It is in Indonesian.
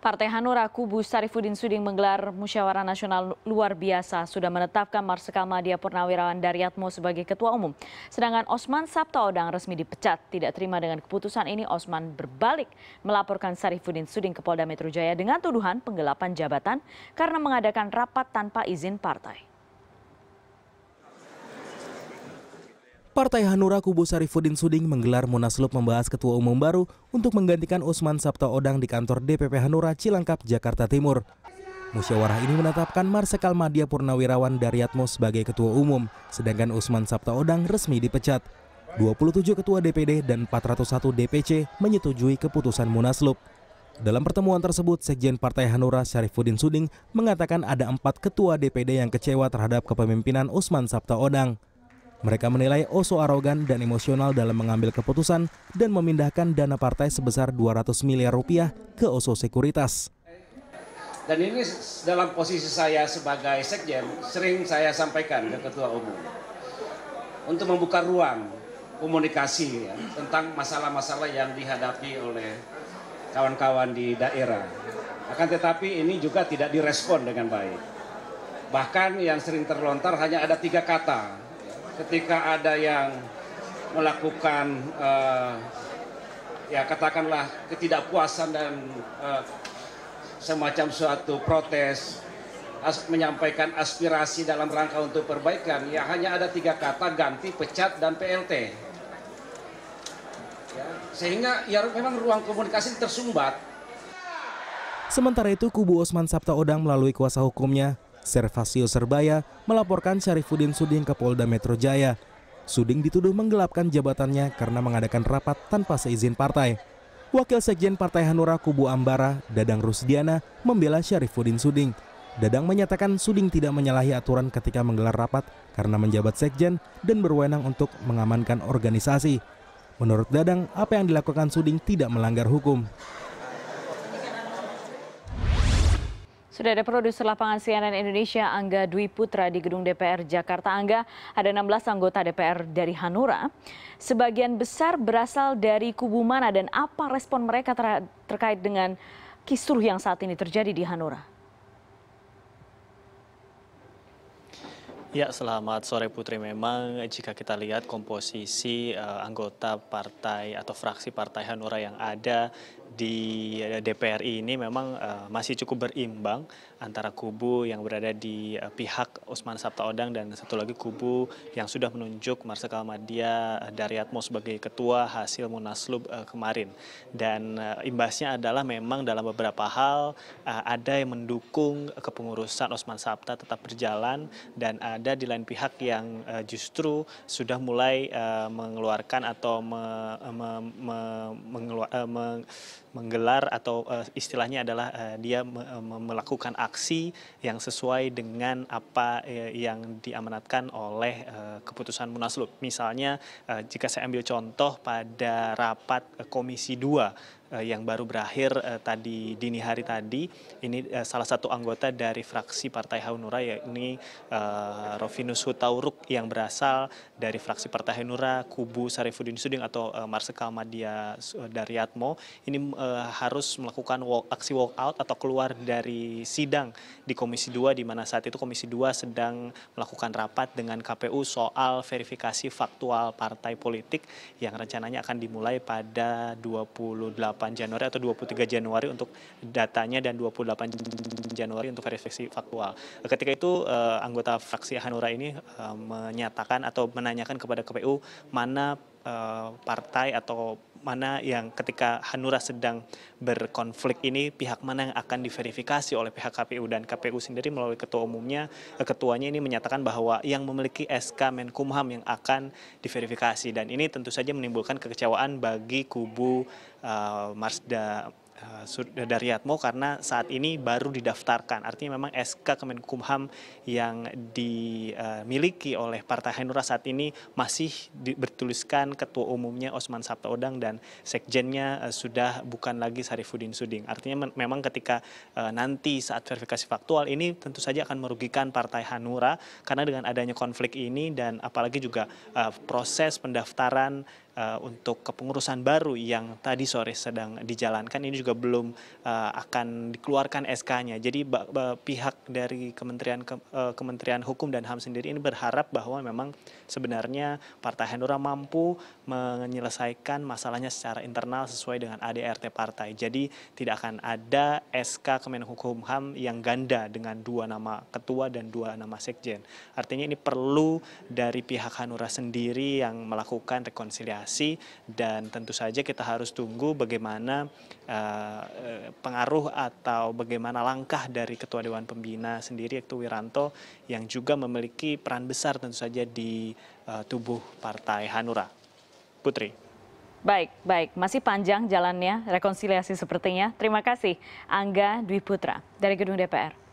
Partai Hanura Kubu Sarifudin Suding menggelar musyawarah nasional luar biasa sudah menetapkan Marsikal Madia Purnawirawan Daryatmo sebagai ketua umum. Sedangkan Osman Sabtaodang resmi dipecat. Tidak terima dengan keputusan ini, Osman berbalik melaporkan Sarifudin Suding ke Polda Metro Jaya dengan tuduhan penggelapan jabatan karena mengadakan rapat tanpa izin partai. Partai Hanura Kubu Sarifudin Suding menggelar munaslup membahas ketua umum baru untuk menggantikan Usman Sabta Odang di kantor DPP Hanura Cilangkap, Jakarta Timur. Musyawarah ini menetapkan Marsekal Madya Purnawirawan Daryatmo sebagai ketua umum, sedangkan Usman Sabta Odang resmi dipecat. 27 ketua DPD dan 401 DPC menyetujui keputusan munaslup. Dalam pertemuan tersebut, Sekjen Partai Hanura Syarifuddin Suding mengatakan ada empat ketua DPD yang kecewa terhadap kepemimpinan Usman Sabta Odang mereka menilai oso arogan dan emosional dalam mengambil keputusan dan memindahkan dana partai sebesar 200 miliar rupiah ke oso sekuritas. Dan ini dalam posisi saya sebagai sekjen sering saya sampaikan ke ketua umum untuk membuka ruang komunikasi ya, tentang masalah-masalah yang dihadapi oleh kawan-kawan di daerah. Akan tetapi ini juga tidak direspon dengan baik. Bahkan yang sering terlontar hanya ada tiga kata, ketika ada yang melakukan uh, ya katakanlah ketidakpuasan dan uh, semacam suatu protes as menyampaikan aspirasi dalam rangka untuk perbaikan ya hanya ada tiga kata ganti pecat dan PLT ya, sehingga ya memang ruang komunikasi tersumbat Sementara itu, kubu Osman Sabtaodang melalui kuasa hukumnya Servasio Serbaya melaporkan Syarifuddin Suding ke Polda Metro Jaya. Suding dituduh menggelapkan jabatannya karena mengadakan rapat tanpa seizin partai. Wakil Sekjen Partai Hanura Kubu Ambara, Dadang Rusdiana, membela Syarifuddin Suding. Dadang menyatakan Suding tidak menyalahi aturan ketika menggelar rapat karena menjabat sekjen dan berwenang untuk mengamankan organisasi. Menurut Dadang, apa yang dilakukan Suding tidak melanggar hukum. Sudah ada produser lapangan CNN Indonesia Angga Dwi Putra di gedung DPR Jakarta. Angga, ada 16 anggota DPR dari Hanura. Sebagian besar berasal dari kubu mana dan apa respon mereka ter terkait dengan kisruh yang saat ini terjadi di Hanura? Ya, selamat sore Putri. Memang jika kita lihat komposisi uh, anggota partai atau fraksi Partai Hanura yang ada di eh, DPRI ini memang eh, masih cukup berimbang antara kubu yang berada di uh, pihak Usman Odang dan satu lagi kubu yang sudah menunjuk Marsikal Madia Daryatmo sebagai ketua hasil Munaslub kemarin. Dan imbasnya adalah memang dalam beberapa hal ada yang mendukung kepengurusan Usman Sabta tetap berjalan dan ada di lain pihak yang justru sudah mulai mengeluarkan atau me, me, me, me, me, menggelar atau uh, istilahnya adalah uh, dia me eh, me melakukan aksi yang sesuai dengan apa uh, yang diamanatkan oleh uh, keputusan Munaslup. Misalnya uh, jika saya ambil contoh pada rapat uh, Komisi 2 Eh, yang baru berakhir eh, tadi dini hari tadi ini eh, salah satu anggota dari fraksi Partai Hanura yakni Rofinus Hutauruk yang berasal dari fraksi Partai Hanura kubu Sarifudin Suding atau Marsikal Madia Daryatmo ini harus melakukan walk, aksi walkout atau keluar dari sidang di Komisi 2 di mana saat itu Komisi 2 sedang melakukan rapat dengan KPU soal verifikasi faktual partai politik yang rencananya akan dimulai pada 28 28 Januari atau 23 Januari untuk datanya dan 28 Januari untuk verifikasi faktual. Ketika itu uh, anggota fraksi Hanura ini uh, menyatakan atau menanyakan kepada KPU mana eh, partai atau mana yang ketika Hanura sedang berkonflik ini pihak mana yang akan diverifikasi oleh pihak KPU dan KPU sendiri melalui ketua umumnya eh, ketuanya ini menyatakan bahwa yang memiliki SK Menkumham yang akan diverifikasi dan ini tentu saja menimbulkan kekecewaan bagi kubu uh, Marsda Eh, eh, dari Yatmo karena saat ini baru didaftarkan. Artinya memang SK Kemenkumham yang dimiliki oleh Partai Hanura saat ini masih bertuliskan Ketua Umumnya Osman Sabtaodang dan Sekjennya eh, sudah bukan lagi Sarifudin Suding. Artinya memang ketika nanti saat verifikasi faktual ini tentu saja akan merugikan Partai Hanura karena dengan adanya konflik ini dan apalagi juga proses pendaftaran uh, untuk kepengurusan baru yang tadi sore sedang dijalankan ini juga belum uh, akan dikeluarkan SK-nya. Jadi pihak dari Kementerian ke, uh, Kementerian Hukum dan HAM sendiri ini berharap bahwa memang sebenarnya Partai Hanura mampu menyelesaikan masalahnya secara internal sesuai dengan ADRT partai. Jadi tidak akan ada SK Kemenhukum HAM yang ganda dengan dua nama ketua dan dua nama sekjen. Artinya ini perlu dari pihak Hanura sendiri yang melakukan rekonsiliasi evaluasi dan tentu saja kita harus tunggu bagaimana uh, pengaruh atau bagaimana langkah dari Ketua Dewan Pembina sendiri yaitu Wiranto yang juga memiliki peran besar tentu saja di uh, tubuh Partai Hanura. Putri. Baik, baik. Masih panjang jalannya rekonsiliasi sepertinya. Terima kasih Angga Dwi Putra dari Gedung DPR.